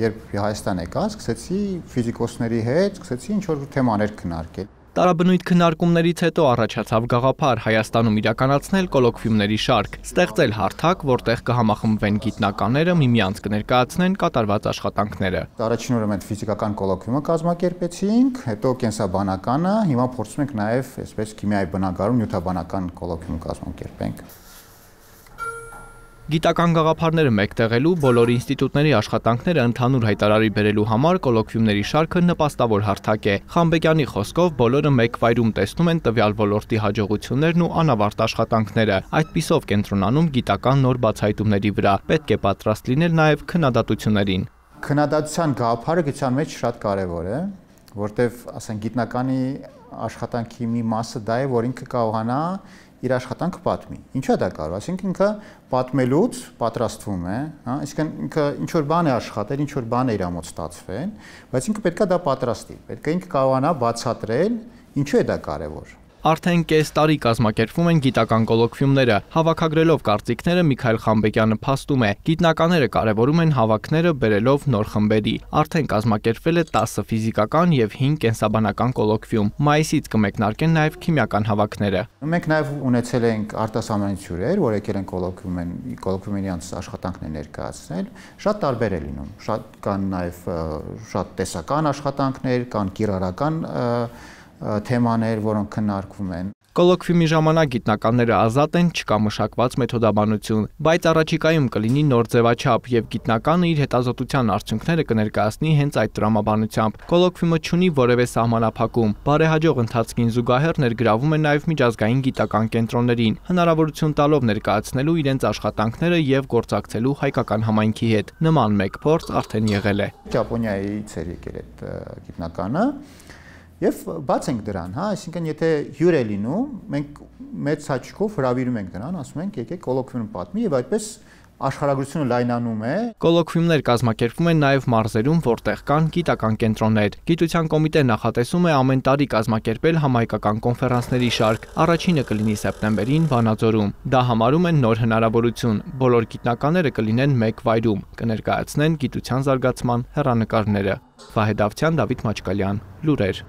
Երբ Հայաստան եկա, սկսեցի ֆիզիկոսների հետ, սկսեցի ինչ որ թեմաներ քննարկել։ Տարաբնույթ քննարկումներից հետո առաջացավ գաղափար Հայաստանում իրականացնել կոլոկվիումների շարք, ստեղծել հարթակ, որտեղ կհամախմբվեն գիտնականները միմյանց կներկայացնեն կատարված աշխատանքները։ Առաջին օրը մենք ֆիզիկական կոլոկվիումը կազմակերպեցինք, հետո կենսաբանականը, հիմա փորձում ենք նաև այսպես քիմիայի բնակարանում նյութաբանական կոլոկվիում կազմակերպենք։ Գիտական գաղափարները մեկտեղելու բոլոր ինստիտուտների աշխատանքները ընդհանուր հայտարարի բերելու համար կոլոկվիումների շարքը նպաստավոր հարթակ է։ Խանբեկյանի խոսքով բոլորը մեկ վայրում տեսնում են տվյալ ոլորտի հաջողություններն ու անավարտ աշխատանքները, այդպիսով կենտրոնանում գիտական նոր բացահայտումների վրա։ Պետք է պատրաստ լինել նաև քննադատություններին։ Քննադատության գաղափարը գիտության մեջ շատ կարևոր է, որտեղ, ասենք, գիտնականի աշխատանքի մի մասը դա է, որ ինքը կարողանա իր աշխատանքը պատմի։ Ինչա դա կարող, ասենք ինքը պատմելուց պատրաստվում է, հա, այսինքն ինքը ինչ որ բան է աշխատել, ինչ որ բան է իր ամոց ստացվել, բայց ինքը պետքա դա պատրաստի։ Պետքա ինքը կարողանա բացատրել ինչու է դա կարևոր։ Արդեն կես տարի կազմակերպվում են գիտական կոլոկվիումները։ Հավաքագրելով կարծիքները Միքայել Խամբեկյանը փաստում է. գիտնականները կարևորում են հավաքները բերելով նոր խմբերի։ Արդեն կազմակերպվել է 10 ֆիզիկական եւ 5 կենսաբանական կոլոկվիում։ Մայիսից կմեկնարկեն նաեւ քիմիական հավաքները։ Մենք նաեւ ունեցել ենք արտասահմանային հյուրեր, որ եկել են կոլոկվիումեն, կոլոկվիումենյանց աշխատանքներ ներկայացնել։ Շատ տարբեր է լինում։ Շատ կան նաեւ շատ տեսական աշխատանքներ, կան կիրառական թեմաներ, որոնք քննարկվում են։ Կոլոկվիումի ժամանակ գիտնականները ազատ են, չկա մշակված մեթոդաբանություն, բայց առաջիկայում կլինի նոր ձևաչափ եւ գիտնականը իր հետազոտության արդյունքները կներկայացնի հենց այդ տրամաբանությամբ։ Կոլոկվիումը ունի որևէ սահմանափակում։ Բարեհաջող ընթացքին զուգահեռ ներգրավում է նաեւ միջազգային գիտական կենտրոններին, հնարավորություն տալով ներկայացնելու իրենց աշխատանքները եւ գործակցելու հայկական համայնքի հետ։ Նման մեկ փորձ արդեն եղել է։ Ճապոնիայից էր եկել այդ գիտնականը Եվ բաց ենք դրան, հա, այսինքն եթե հյուր է լինում, մենք մեծ աչքով հravirում ենք դրան, ասում ենք եկեք կոլոկվիում պատմի եւ այդպես աշխարհագրությունը լայնանում է։ Կոլոկվիումներ կազմակերպվում են նաև մարզերում, որտեղ կան գիտական կենտրոններ։ Գիտության կոմիտեն նախատեսում է ամեն տարի կազմակերպել համայկական կոնֆերանսների շարք։ Առաջինը կլինի սեպտեմբերին Վանաձորում։ Դա համարում են նոր հնարավորություն։ Բոլոր գիտնականները կլինեն մեկ վայրում, կներկայացնեն գիտության զարգացման հեռանկարները։ Վահե Դավթյան, Դավիթ Մաչկալյան, Լուրեր։